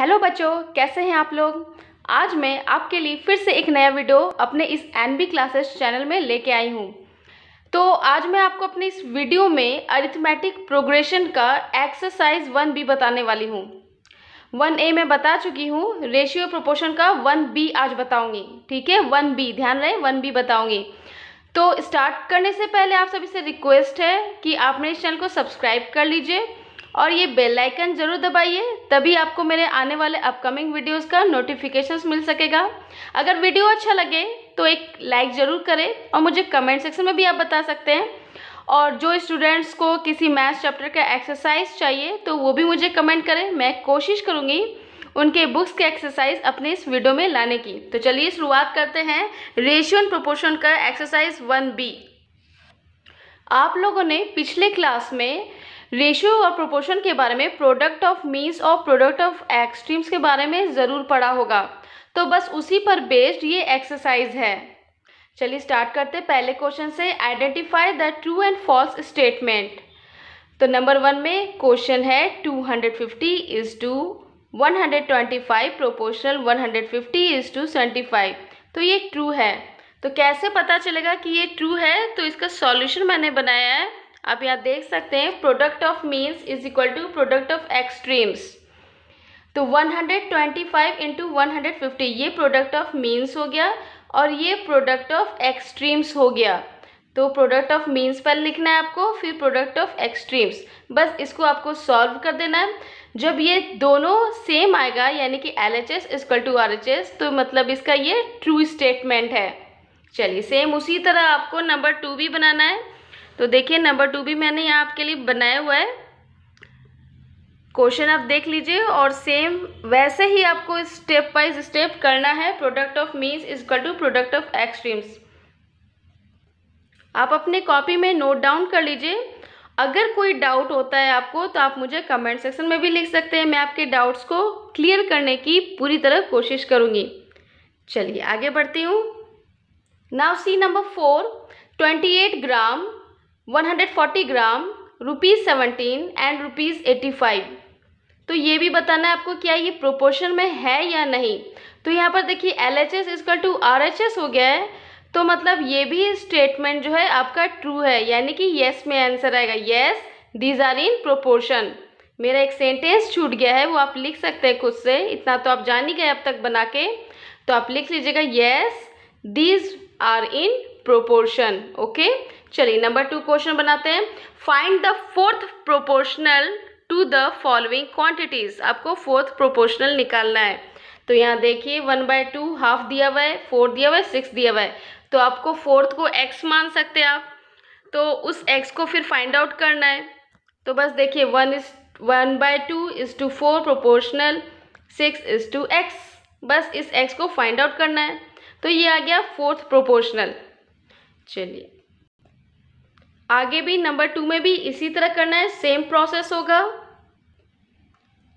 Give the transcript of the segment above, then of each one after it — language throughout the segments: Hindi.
हेलो बच्चों कैसे हैं आप लोग आज मैं आपके लिए फिर से एक नया वीडियो अपने इस एन बी क्लासेस चैनल में लेके आई हूँ तो आज मैं आपको अपने इस वीडियो में अरिथमेटिक प्रोग्रेशन का एक्सरसाइज वन बी बताने वाली हूँ वन ए मैं बता चुकी हूँ रेशियो प्रोपोर्शन का वन बी आज बताऊँगी ठीक है वन बी ध्यान रहे वन बी बताऊँगी तो स्टार्ट करने से पहले आप सभी से रिक्वेस्ट है कि आप मेरे इस चैनल को सब्सक्राइब कर लीजिए और ये बेल आइकन ज़रूर दबाइए तभी आपको मेरे आने वाले अपकमिंग वीडियोस का नोटिफिकेशन मिल सकेगा अगर वीडियो अच्छा लगे तो एक लाइक ज़रूर करें और मुझे कमेंट सेक्शन में भी आप बता सकते हैं और जो स्टूडेंट्स को किसी मैथ्स चैप्टर का एक्सरसाइज चाहिए तो वो भी मुझे कमेंट करें मैं कोशिश करूँगी उनके बुक्स के एक्सरसाइज अपने इस वीडियो में लाने की तो चलिए शुरुआत करते हैं रेशियो एंड प्रोपोर्शन का एक्सरसाइज वन बी आप लोगों ने पिछले क्लास में रेशियो और प्रोपोर्शन के बारे में प्रोडक्ट ऑफ मीन्स और प्रोडक्ट ऑफ एक्सट्रीम्स के बारे में ज़रूर पढ़ा होगा तो बस उसी पर बेस्ड ये एक्सरसाइज है चलिए स्टार्ट करते पहले क्वेश्चन से identify the true and false statement तो नंबर वन में क्वेश्चन है 250 hundred fifty is to one hundred twenty five proportional one hundred fifty is to seventy five तो ये ट्रू है तो कैसे पता चलेगा कि ये ट्रू है तो इसका सॉल्यूशन मैंने बनाया है आप यहाँ देख सकते हैं product of means is equal to product of extremes तो 125 hundred twenty five into one ये प्रोडक्ट ऑफ मीन्स हो गया और ये प्रोडक्ट ऑफ एक्सट्रीम्स हो गया तो प्रोडक्ट ऑफ मीन्स पर लिखना है आपको फिर प्रोडक्ट ऑफ एक्सट्रीम्स बस इसको आपको सॉल्व कर देना है जब ये दोनों सेम आएगा यानी कि L H S is equal to R H S तो मतलब इसका ये ट्रू स्टेटमेंट है चलिए सेम उसी तरह आपको नंबर टू भी बनाना है तो देखिए नंबर टू भी मैंने यहाँ आपके लिए बनाया हुआ है क्वेश्चन आप देख लीजिए और सेम वैसे ही आपको स्टेप वाइज स्टेप करना है product of means is equal to product of extremes आप अपने कॉपी में नोट डाउन कर लीजिए अगर कोई डाउट होता है आपको तो आप मुझे कमेंट सेक्शन में भी लिख सकते हैं मैं आपके डाउट्स को क्लियर करने की पूरी तरह कोशिश करूँगी चलिए आगे बढ़ती हूँ now see number four twenty eight gram 140 gram rupees seventeen and rupees eighty five तो ये भी बताना है आपको क्या ये प्रोपोर्शन में है या नहीं तो यहाँ पर देखिए एल एच एस इसका टू आर एच एस हो गया है तो मतलब ये भी स्टेटमेंट जो है आपका ट्रू है यानी कि येस में आंसर आएगा yes these are in proportion मेरा एक सेंटेंस छूट गया है वो आप लिख सकते हैं खुद से इतना तो आप जान ही गए अब तक बना के तो आप लिख लीजिएगा yes these are in proportion okay चलिए नंबर टू क्वेश्चन बनाते हैं find the fourth proportional to the following quantities आपको फोर्थ प्रोपोर्शनल निकालना है तो यहाँ देखिए वन बाय टू हाफ दिया हुआ है फोर्थ दिया हुआ है सिक्स दिया हुआ है तो आपको फोर्थ को एक्स मान सकते हैं आप तो उस एक्स को फिर फाइंड आउट करना है तो बस देखिए one is one by two is to four proportional six is to x बस इस एक्स को फाइंड आउट करना है तो ये आ गया फोर्थ प्रोपोर्शनल चलिए आगे भी नंबर टू में भी इसी तरह करना है सेम प्रोसेस होगा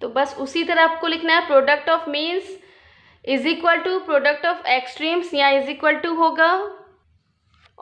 तो बस उसी तरह आपको लिखना है product of means is equal to product of extremes या इज इक्वल टू होगा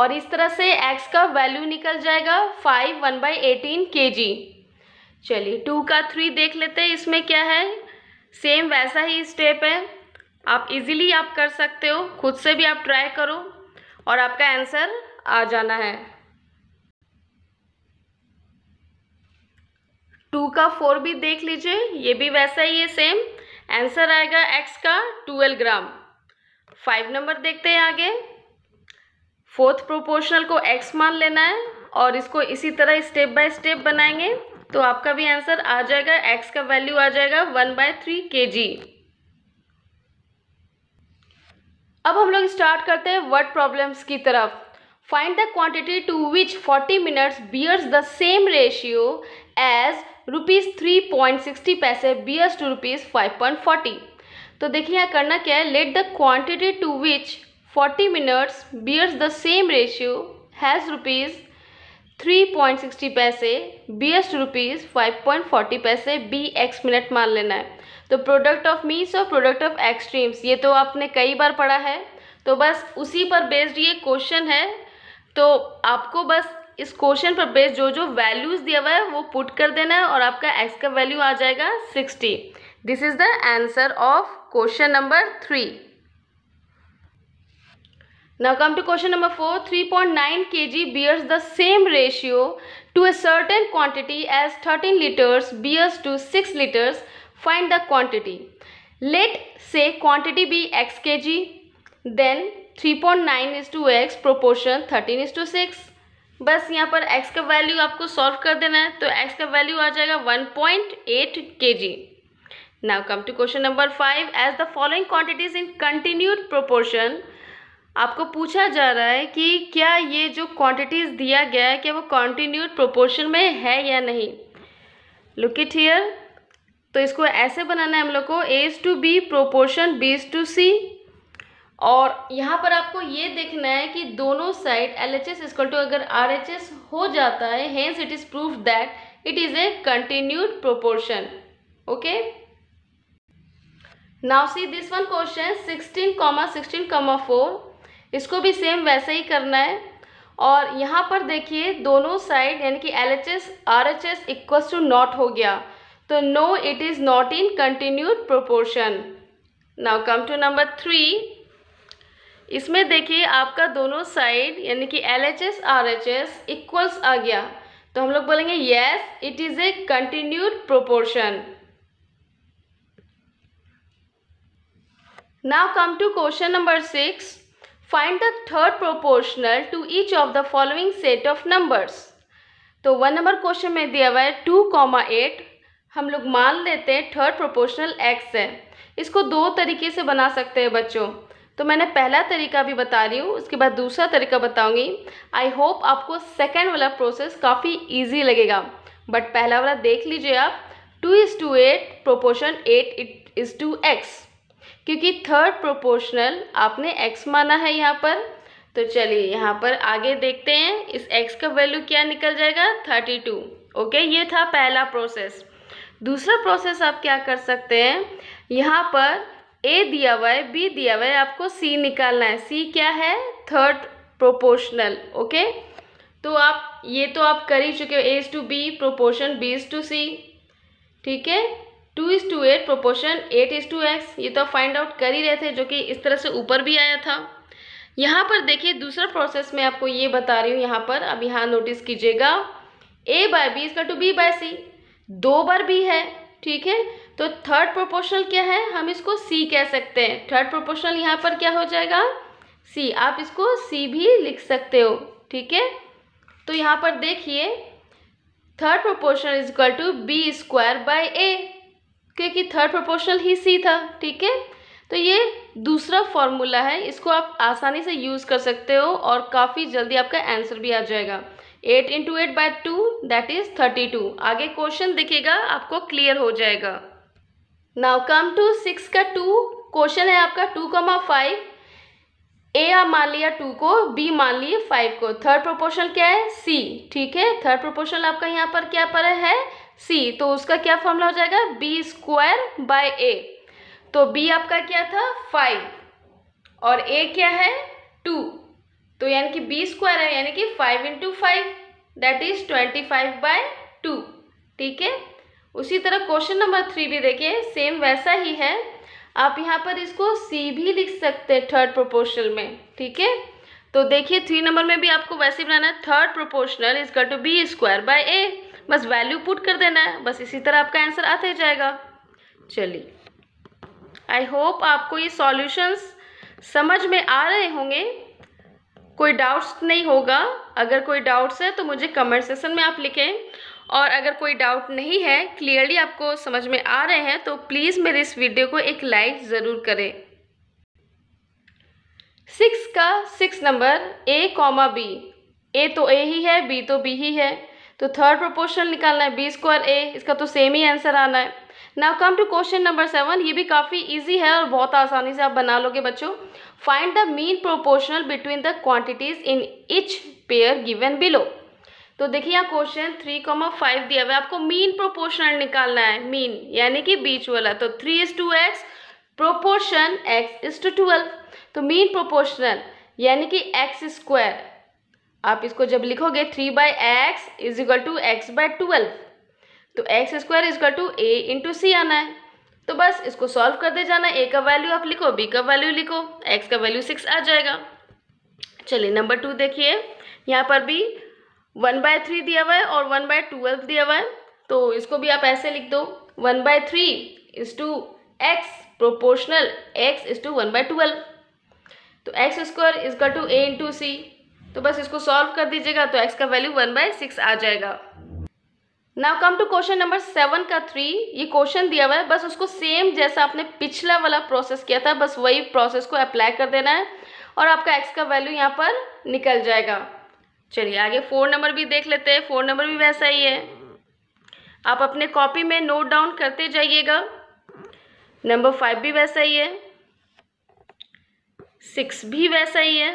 और इस तरह से एक्स का वैल्यू निकल जाएगा फाइव वन बाई एटीन के जी चलिए टू का थ्री देख लेते हैं इसमें क्या है सेम वैसा ही स्टेप है आप इजीली आप कर सकते हो खुद से भी आप ट्राई करो और आपका आंसर आ जाना है टू का फोर भी देख लीजिए ये भी वैसा ही है सेम आंसर आएगा एक्स का ट्वेल्व ग्राम फाइव नंबर देखते हैं आगे फोर्थ प्रोपोर्शनल को एक्स मान लेना है और इसको इसी तरह स्टेप बाय स्टेप बनाएंगे तो आपका भी आंसर आ जाएगा एक्स का वैल्यू आ जाएगा वन बाय थ्री के जी अब हम लोग स्टार्ट करते हैं वर्ड प्रॉब्लम्स की तरफ find the quantity to which 40 minutes bears the same ratio as rupees three point sixty paise bears to rupees five point forty तो देखिए यहाँ करना क्या है let the quantity to which forty minutes bears the same ratio has rupees three point sixty paise bears to rupees five point forty paise be x minute मान लेना है तो प्रोडक्ट ऑफ मीन्स और प्रोडक्ट ऑफ एक्सट्रीम्स ये तो आपने कई बार पढ़ा है तो बस उसी पर बेस्ड ये क्वेश्चन है तो आपको बस इस क्वेश्चन पर बेस्ड जो जो वैल्यूज़ दिया हुआ है वो पुट कर देना है और आपका एक्स का वैल्यू आ जाएगा sixty this is the answer of question number three now come to question number four three point nine K G bears the same ratio to a certain quantity as thirteen litres bears to six litres find the quantity let say quantity be x K G then 3.9 point nine is to x proportion thirteen is to six बस यहाँ पर x का वैल्यू आपको सॉल्व कर देना है तो x का वैल्यू आ जाएगा 1.8 point eight K G now come to question number five as the following quantities in continued proportion आपको पूछा जा रहा है कि क्या ये जो क्वांटिटीज दिया गया है क्या वो कॉन्टीन्यूड प्रोपोर्शन में है या नहीं लुक इट हियर तो इसको ऐसे बनाना है हम लोग को a is to B proportion B to C और यहाँ पर आपको ये देखना है कि दोनों side L H S equal to अगर आर एच एस हो जाता है hence it is proof that it is a continued proportion okay now see this one question sixteen comma sixteen comma four इसको भी सेम वैसे ही करना है और यहाँ पर देखिए दोनों साइड यानी कि L H S R H S equal to not हो गया तो no it is not in continued proportion now come to number three इसमें देखिए आपका दोनों साइड यानी कि L H S R H S equals आ गया तो हम लोग बोलेंगे yes it is a continued proportion now come to question number six find the third proportional to each of the following set of numbers तो वन नंबर क्वेश्चन में दिया हुआ है टू कॉमा एट हम लोग मान लेते हैं थर्ड प्रोपोर्शनल एक्स है इसको दो तरीके से बना सकते हैं बच्चों तो मैंने पहला तरीका भी बता रही हूँ उसके बाद दूसरा तरीका बताऊँगी आई होप आपको सेकेंड वाला प्रोसेस काफ़ी ईजी लगेगा बट पहला वाला देख लीजिए आप two is to eight proportion eight it is to x क्योंकि थर्ड प्रोपोर्शनल आपने एक्स माना है यहाँ पर तो चलिए यहाँ पर आगे देखते हैं इस एक्स का वैल्यू क्या निकल जाएगा थर्टी टू ओके ये था पहला प्रोसेस दूसरा प्रोसेस आप क्या कर सकते हैं यहाँ पर ए दिया हुआ है बी दिया हुआ है आपको सी निकालना है सी क्या है थर्ड प्रोपोर्शनल ओके तो आप ये तो आप कर ही चुके हो A is to B proportion B is to C ठीक है two is to eight proportion eight is to x ये तो आप फाइंड आउट कर ही रहे थे जो कि इस तरह से ऊपर भी आया था यहाँ पर देखिए दूसरा प्रोसेस मैं आपको ये बता रही हूँ यहाँ पर अब यहाँ नोटिस कीजिएगा ए बाय बी इसका टू बी बाय सी दो बार बी है ठीक है तो थर्ड प्रोपोर्शनल क्या है हम इसको सी कह सकते हैं थर्ड प्रोपोर्शनल यहाँ पर क्या हो जाएगा सी आप इसको सी भी लिख सकते हो ठीक है तो यहाँ पर देखिए third proportional is equal to B square by A क्योंकि थर्ड प्रोपोर्शनल ही सी था ठीक है तो ये दूसरा फॉर्मूला है इसको आप आसानी से यूज़ कर सकते हो और काफ़ी जल्दी आपका आंसर भी आ जाएगा eight into eight by two that is thirty two आगे क्वेश्चन दिखेगा आपको क्लियर हो जाएगा नाउ कम टू सिक्स का टू क्वेश्चन है आपका टू कॉमा फाइव ए आप मान लिया टू को बी मान लिए फाइव को थर्ड प्रोपोर्शन क्या है सी ठीक है थर्ड प्रोपोर्शन आपका यहाँ पर क्या पर है सी तो उसका क्या फॉर्मूला हो जाएगा बी स्क्वायर बाय ए तो बी आपका क्या था फाइव और ए क्या है टू तो यानी कि बी स्क्वायर है यानी कि five into five that is twenty five by two ठीक है उसी तरह क्वेश्चन नंबर थ्री भी देखिए सेम वैसा ही है आप यहाँ पर इसको सी भी लिख सकते हैं थर्ड प्रोपोर्शनल में ठीक है तो देखिए थ्री नंबर में भी आपको वैसे बनाना है third proportional is equal to B square by A बस वैल्यू पुट कर देना है बस इसी तरह आपका आंसर आता ही जाएगा चलिए आई होप आपको ये सॉल्यूशंस समझ में आ रहे होंगे कोई डाउट्स नहीं होगा अगर कोई डाउट्स है तो मुझे कमेंट सेक्शन में आप लिखें और अगर कोई डाउट नहीं है क्लियरली आपको समझ में आ रहे हैं तो प्लीज़ मेरे इस वीडियो को एक लाइक ज़रूर करें सिक्स का six number A comma B A तो ए ही है बी तो बी ही है तो थर्ड प्रोपोर्शन निकालना है बी स्क्वायर ए इसका तो सेम ही आंसर आना है now come to question number seven ये भी काफ़ी ईजी है और बहुत आसानी से आप बना लोगे बच्चों find the mean proportional between the quantities in each pair given below तो देखिए यहाँ क्वेश्चन थ्री कॉमा फाइव दिया हुआ है आपको मीन प्रोपोर्शनल निकालना है मीन यानी कि बीच वाला तो three is to x proportion x is to twelve तो मीन प्रोपोर्शनल यानी कि एक्स स्क्वायर आप इसको जब लिखोगे three by x is equal to x by twelve तो एक्स स्क्वायर का टू ए इंटू सी आना है तो बस इसको सॉल्व करते जाना ए का वैल्यू आप लिखो बी का वैल्यू लिखो एक्स का वैल्यू सिक्स आ जाएगा चलिए नंबर टू देखिए यहाँ पर भी वन बाय थ्री दिया हुआ है और वन बाय ट्वेल्व दिया हुआ है तो इसको भी आप ऐसे लिख दो one by three is to x proportional x is to one by twelve तो एक्स स्क्वायर का टू ए इंटू सी तो बस इसको सॉल्व कर दीजिएगा तो एक्स का वैल्यू वन बाय सिक्स आ जाएगा now come to question number seven का थ्री ये क्वेश्चन दिया हुआ है बस उसको सेम जैसा आपने पिछला वाला प्रोसेस किया था बस वही प्रोसेस को अप्लाई कर देना है और आपका एक्स का वैल्यू यहाँ पर निकल जाएगा चलिए आगे फोर नंबर भी देख लेते हैं फोर नंबर भी वैसा ही है आप अपने कॉपी में नोट डाउन करते जाइएगा नंबर फाइव भी वैसा ही है सिक्स भी वैसा ही है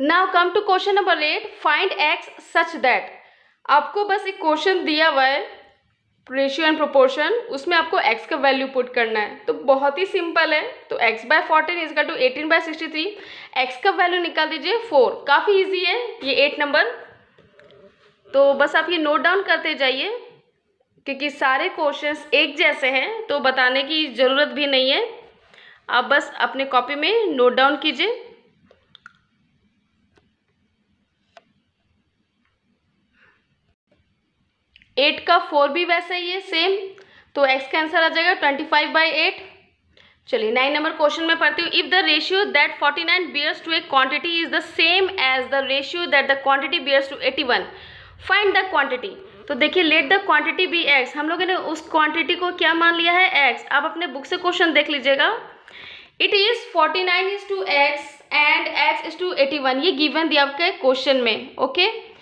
now come to question number eight find x such that आपको बस एक क्वेश्चन दिया हुआ है रेशियो एंड प्रोपोर्शन उसमें आपको x का वैल्यू पुट करना है तो बहुत ही सिंपल है तो x बाय फोर्टीन इसका to eighteen by sixty three x का वैल्यू निकाल दीजिए फोर काफ़ी इजी है ये एट नंबर तो बस आप ये नोट डाउन करते जाइए क्योंकि सारे क्वेश्चंस एक जैसे हैं तो बताने की ज़रूरत भी नहीं है आप बस अपने कॉपी में नोट डाउन कीजिए एट का फोर भी वैसे ही है सेम तो एक्स का आंसर आ जाएगा ट्वेंटी फाइव बाई एट चलिए नाइन नंबर क्वेश्चन में पढ़ती हूँ if the ratio that forty nine bears to a quantity is the same as the ratio that the quantity bears to eighty one find the quantity तो देखिए let the quantity be x हम लोगों ने उस क्वांटिटी को क्या मान लिया है एक्स आप अपने बुक से क्वेश्चन देख लीजिएगा it is forty nine is to x and x is to eighty one ये गिवन दिया आपके क्वेश्चन में okay okay?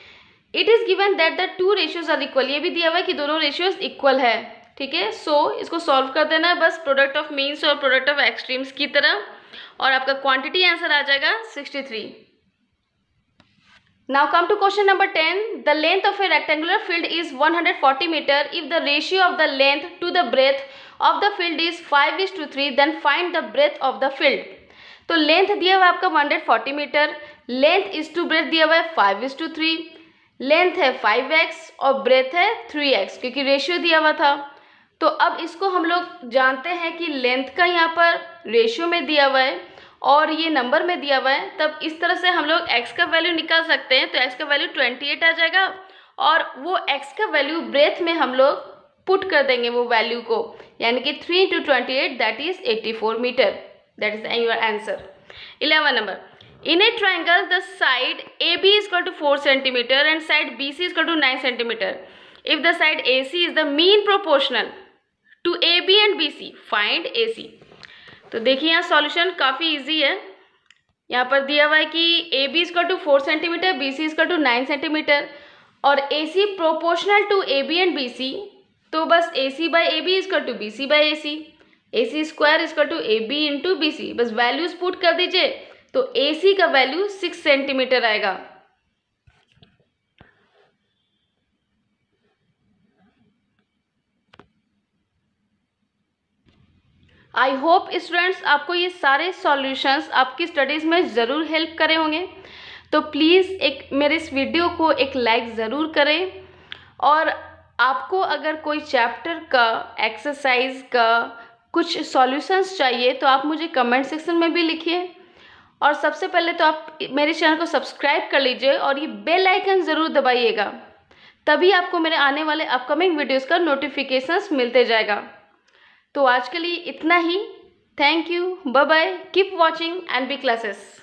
It is given that the two ratios are equal ये भी दिया हुआ है कि दोनों रेशियोज इक्वल है ठीक है सो इसको सॉल्व कर देना है बस प्रोडक्ट ऑफ मीन्स और प्रोडक्ट ऑफ एक्सट्रीम्स की तरह और आपका क्वांटिटी आंसर आ जाएगा sixty three Now come to question number 10. The length of a rectangular field is 140 metre if the ratio of the length to the breadth of the field is five is to three then find the breadth of the field तो लेंथ दिया हुआ आपका 140 metre length is to breath दिया हुआ है five is to three length है फाइव एक्स और ब्रेथ है थ्री एक्स क्योंकि रेशियो दिया हुआ था तो अब इसको हम लोग जानते हैं कि लेंथ का यहाँ पर रेशियो में दिया हुआ है और ये नंबर में दिया हुआ है तब इस तरह से हम लोग एक्स का वैल्यू निकाल सकते हैं तो एक्स का वैल्यू ट्वेंटी एट आ जाएगा और वो एक्स का वैल्यू ब्रेथ में हम लोग पुट कर देंगे वो वैल्यू को यानी कि three into twenty eight that is eighty four metre that is your answer eleven number triangle the side A B the to four centimetre and side B C and to nine centimetre if the side A C is the mean proportional to A B and B C find A C तो देखिए यहाँ सॉल्यूशन काफ़ी इजी है यहाँ पर दिया हुआ है कि ए बी इसका to four centimetre B C इसका टू नाइन सेंटीमीटर और A C proportional to A B and B C तो बस A C by A B इसका to B C by A C A C square इसका to A B into B C बस वैल्यूज पुट कर दीजिए तो ए सी का वैल्यू सिक्स सेंटीमीटर आएगा आई होप स्टूडेंट्स आपको ये सारे सॉल्यूशंस आपकी स्टडीज़ में ज़रूर हेल्प करे होंगे तो प्लीज़ एक मेरे इस वीडियो को एक लाइक ज़रूर करें और आपको अगर कोई चैप्टर का एक्सरसाइज का कुछ सॉल्यूशंस चाहिए तो आप मुझे कमेंट सेक्शन में भी लिखिए और सबसे पहले तो आप मेरे चैनल को सब्सक्राइब कर लीजिए और ये बेल आइकन ज़रूर दबाइएगा तभी आपको मेरे आने वाले अपकमिंग वीडियोस का नोटिफिकेशंस मिलते जाएगा तो आज के लिए इतना ही thank you bye bye keep watching and B classes